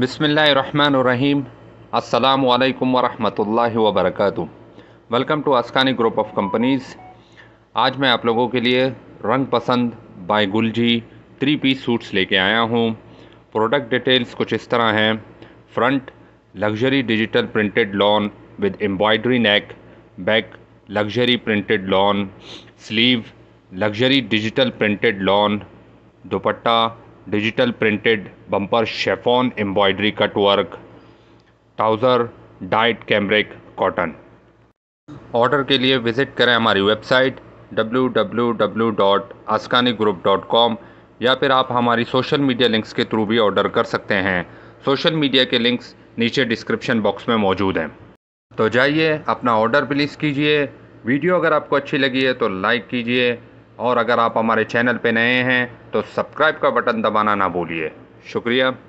बिसमीम् अल्लाम वरहमल वबरक welcome to Askani group of companies आज मैं आप लोगों के लिए Rang Pasand by Gulji three piece suits लेके आया हूँ प्रोडक्ट डिटेल्स कुछ इस तरह हैं front luxury digital printed lawn with embroidery neck back luxury printed lawn sleeve luxury digital printed lawn dupatta digital printed bumper chiffon embroidery cutwork trouser dyed cambric cotton order के लिए visit करें हमारी website W या फिर आप हमारी social media links के through भी ऑर्डर कर सकते हैं सोशल मीडिया के लिंक्स नीचे डिस्क्रिप्शन बॉक्स में मौजूद हैं तो जाइए अपना ऑर्डर प्लीज़ कीजिए वीडियो अगर आपको अच्छी लगी है तो लाइक कीजिए और अगर आप हमारे चैनल पर नए हैं तो सब्सक्राइब का बटन दबाना ना भूलिए शुक्रिया